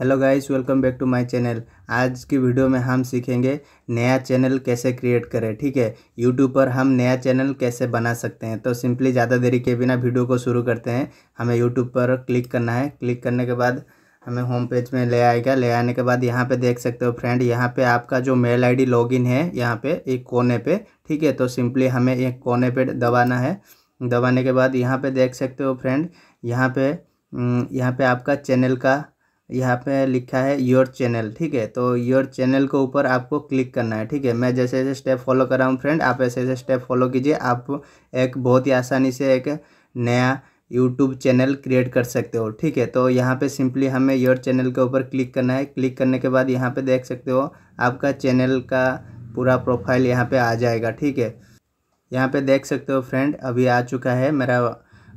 hello guys welcome back to my channel आज की video में हम सीखेंगे नया चैनल कैसे क्रिएट करें ठीक है यूट्यूब पर हम नया चैनल कैसे बना सकते हैं तो सिंपली ज़्यादा देरी के बिना वीडियो को शुरू करते हैं हमें यूट्यूब पर क्लिक करना है क्लिक करने के बाद हमें होम पेज में ले आएगा ले आने के बाद यहाँ पे देख सकते हो फ्रेंड यहाँ पे आपका जो मेल आईडी लॉगिन है यहाँ पे एक कोने पे ठीक है तो सिंपली हमें एक कोने पे दबाना है दबाने के बाद यहाँ पे देख सकते हो फ्रेंड यहाँ पे हम्म, यहाँ पे आपका चैनल का यहाँ पे लिखा है योर चैनल ठीक है तो योर चैनल के ऊपर आपको क्लिक करना है ठीक है मैं जैसे जैसे स्टेप फॉलो कर रहा हूँ फ्रेंड आप ऐसे ऐसे स्टेप फॉलो कीजिए आप एक बहुत ही आसानी से एक नया यूट्यूब चैनल क्रिएट कर सकते हो ठीक है तो यहाँ पे सिंपली हमें योर चैनल के ऊपर क्लिक करना है क्लिक करने के बाद यहाँ पर देख सकते हो आपका चैनल का पूरा प्रोफाइल यहाँ पर आ जाएगा ठीक है यहाँ पर देख सकते हो फ्रेंड अभी आ चुका है मेरा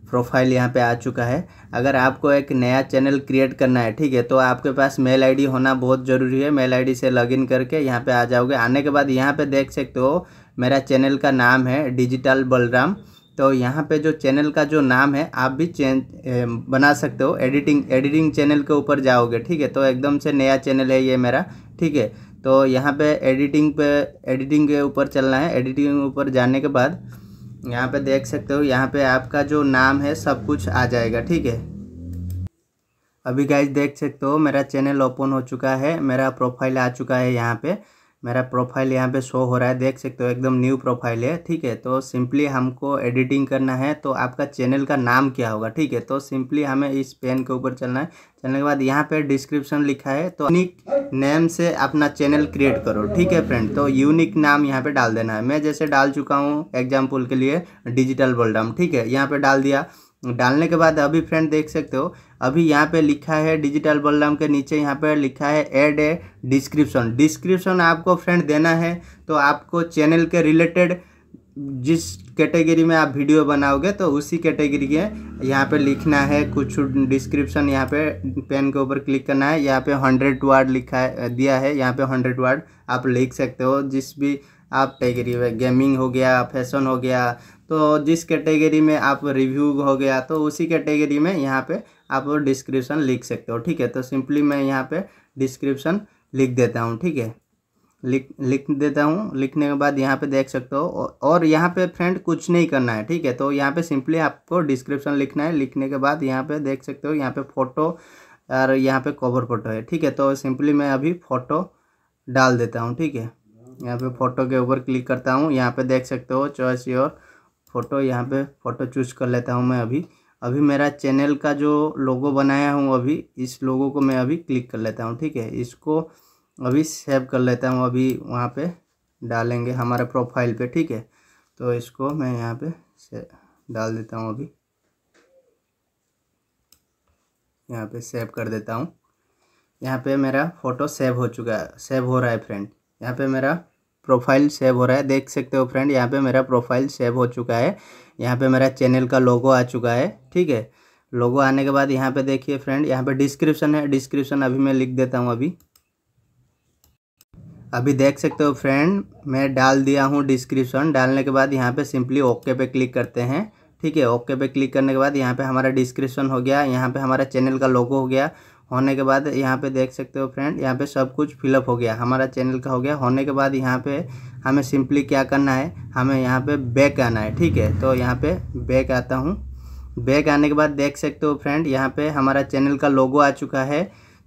प्रोफाइल यहाँ पे आ चुका है अगर आपको एक नया चैनल क्रिएट करना है ठीक है तो आपके पास मेल आईडी होना बहुत ज़रूरी है मेल आईडी से लॉगिन करके यहाँ पे आ जाओगे आने के बाद यहाँ पे देख सकते हो मेरा चैनल का नाम है डिजिटल बलराम तो यहाँ पे जो चैनल का जो नाम है आप भी चेंज बना सकते हो एडिटिंग एडिटिंग चैनल के ऊपर जाओगे ठीक है तो एकदम से नया चैनल है ये मेरा ठीक है तो यहाँ पर एडिटिंग पे एडिटिंग के ऊपर चलना है एडिटिंग के ऊपर जाने के बाद यहाँ पे देख सकते हो यहाँ पे आपका जो नाम है सब कुछ आ जाएगा ठीक है अभी गाइज देख सकते हो मेरा चैनल ओपन हो चुका है मेरा प्रोफाइल आ चुका है यहाँ पे मेरा प्रोफाइल यहाँ पे शो हो रहा है देख सकते हो एकदम न्यू प्रोफाइल है ठीक है तो सिंपली हमको एडिटिंग करना है तो आपका चैनल का नाम क्या होगा ठीक है तो सिंपली हमें इस पेन के ऊपर चलना है चलने के बाद यहाँ पे डिस्क्रिप्शन लिखा है तो यूनिक नेम से अपना चैनल क्रिएट करो ठीक है फ्रेंड तो यूनिक नाम यहाँ पर डाल देना है मैं जैसे डाल चुका हूँ एग्जाम्पल के लिए डिजिटल बोल्डम ठीक है यहाँ पर डाल दिया डालने के बाद अभी फ्रेंड देख सकते हो अभी यहाँ पे लिखा है डिजिटल बलराम के नीचे यहाँ पे लिखा है एड ए डिस्क्रिप्शन डिस्क्रिप्शन आपको फ्रेंड देना है तो आपको चैनल के रिलेटेड जिस कैटेगरी में आप वीडियो बनाओगे तो उसी कैटेगरी के यहाँ पे लिखना है कुछ डिस्क्रिप्शन यहाँ पे पेन के ऊपर क्लिक करना है यहाँ पे हंड्रेड वर्ड लिखा है दिया है यहाँ पे हंड्रेड वर्ड आप लिख सकते हो जिस भी आप कैटेगरी में गेमिंग हो गया फैशन हो गया तो जिस कैटेगरी में आप रिव्यू हो गया तो उसी कैटेगरी में यहाँ पे आप डिस्क्रिप्शन लिख सकते हो ठीक है तो सिंपली मैं यहाँ पे डिस्क्रिप्शन लिख देता हूँ ठीक है लिख लिख देता हूँ लिखने के बाद यहाँ पे देख सकते हो और यहाँ पे फ्रेंड कुछ नहीं करना है ठीक है तो यहाँ पे सिंपली आपको डिस्क्रिप्शन लिखना है लिखने के बाद यहाँ पे देख सकते हो यहाँ पे फ़ोटो और यहाँ पे कवर फोटो है ठीक है तो सिंपली मैं अभी फ़ोटो डाल देता हूँ ठीक है यहाँ पे फ़ोटो के ऊपर क्लिक करता हूँ यहाँ पे देख सकते हो चॉइस योर फ़ोटो यहाँ पे फ़ोटो चूज कर लेता हूँ मैं अभी अभी मेरा चैनल का जो लोगो बनाया हूँ अभी इस लोगो को मैं अभी क्लिक कर लेता हूँ ठीक है इसको अभी सेव कर लेता हूँ अभी वहाँ पे डालेंगे हमारे प्रोफाइल पे ठीक है तो इसको मैं यहाँ पे से डाल देता हूँ अभी यहाँ पे सेव कर देता हूँ यहाँ पे मेरा फ़ोटो सेव हो चुका है सेव हो रहा है फ्रेंड यहाँ पे मेरा प्रोफाइल सेव हो रहा है देख सकते हो फ्रेंड यहाँ पे मेरा प्रोफाइल सेव हो चुका है यहाँ पे मेरा चैनल का लोगो आ चुका है ठीक है लोगो आने के बाद यहाँ पे देखिए फ्रेंड यहाँ पे डिस्क्रिप्शन है डिस्क्रिप्शन अभी मैं लिख देता हूँ अभी अभी देख सकते हो फ्रेंड मैं डाल दिया हूँ डिस्क्रिप्शन डालने के बाद यहाँ पे सिंपली ओके पे क्लिक करते हैं ठीक है ओके पे क्लिक करने के बाद यहाँ पे हमारा डिस्क्रिप्शन हो गया यहाँ पे हमारा चैनल का लोगो हो गया होने के बाद यहाँ पे देख सकते हो फ्रेंड यहाँ पे सब कुछ फिलअप हो गया हमारा चैनल का हो गया होने के बाद यहाँ पे हमें सिंपली क्या करना है हमें यहाँ पे बैक आना है ठीक है तो यहाँ पे बैक आता हूँ बैक आने के बाद देख सकते हो फ्रेंड यहाँ पे हमारा चैनल का लोगो आ चुका है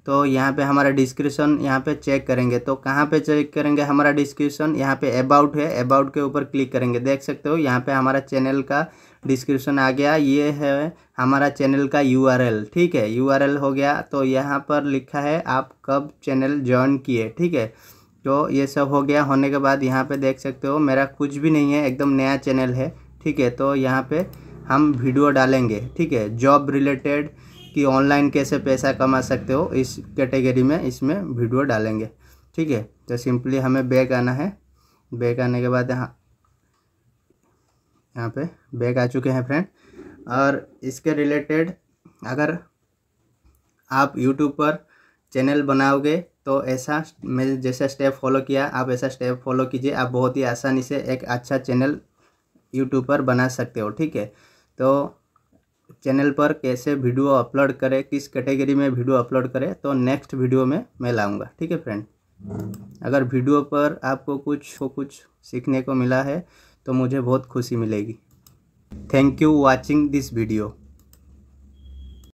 तो यहाँ पे हमारा डिस्क्रिप्शन यहाँ पे चेक करेंगे तो कहाँ पे चेक करेंगे हमारा डिस्क्रिप्शन यहाँ पे अबाउट है अबाउट के ऊपर क्लिक करेंगे देख सकते हो यहाँ पे हमारा चैनल का डिस्क्रिप्शन आ गया ये है हमारा चैनल का यू ठीक है यू हो गया तो यहाँ पर लिखा है आप कब चैनल ज्वाइन किए ठीक है तो ये सब हो गया होने के बाद यहाँ पर देख सकते हो मेरा कुछ भी नहीं है एकदम नया चैनल है ठीक है तो यहाँ पर हम वीडियो डालेंगे ठीक है जॉब रिलेटेड कि ऑनलाइन कैसे पैसा कमा सकते हो इस कैटेगरी में इसमें वीडियो डालेंगे ठीक है तो सिंपली हमें बैग आना है बैग आने के बाद यहाँ यहाँ पे बैग आ चुके हैं फ्रेंड और इसके रिलेटेड अगर आप यूट्यूब पर चैनल बनाओगे तो ऐसा मैं जैसा स्टेप फॉलो किया आप ऐसा स्टेप फॉलो कीजिए आप बहुत ही आसानी से एक अच्छा चैनल यूट्यूब पर बना सकते हो ठीक है तो चैनल पर कैसे वीडियो अपलोड करें किस कैटेगरी में वीडियो अपलोड करें तो नेक्स्ट वीडियो में मैं लाऊंगा ठीक है फ्रेंड अगर वीडियो पर आपको कुछ को कुछ सीखने को मिला है तो मुझे बहुत खुशी मिलेगी thank you watching this video